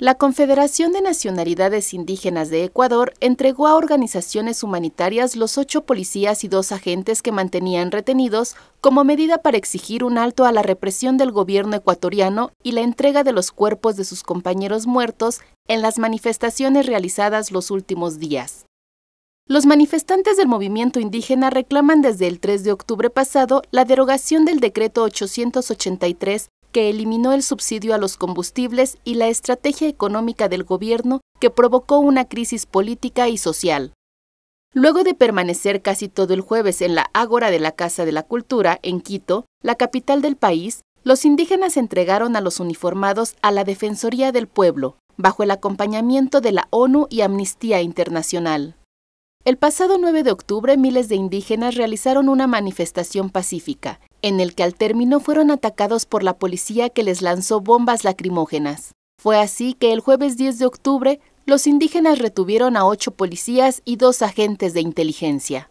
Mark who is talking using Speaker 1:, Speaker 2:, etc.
Speaker 1: La Confederación de Nacionalidades Indígenas de Ecuador entregó a organizaciones humanitarias los ocho policías y dos agentes que mantenían retenidos como medida para exigir un alto a la represión del gobierno ecuatoriano y la entrega de los cuerpos de sus compañeros muertos en las manifestaciones realizadas los últimos días. Los manifestantes del movimiento indígena reclaman desde el 3 de octubre pasado la derogación del decreto 883 que eliminó el subsidio a los combustibles y la estrategia económica del gobierno que provocó una crisis política y social. Luego de permanecer casi todo el jueves en la Ágora de la Casa de la Cultura, en Quito, la capital del país, los indígenas entregaron a los uniformados a la Defensoría del Pueblo, bajo el acompañamiento de la ONU y Amnistía Internacional. El pasado 9 de octubre miles de indígenas realizaron una manifestación pacífica en el que al término fueron atacados por la policía que les lanzó bombas lacrimógenas. Fue así que el jueves 10 de octubre, los indígenas retuvieron a ocho policías y dos agentes de inteligencia.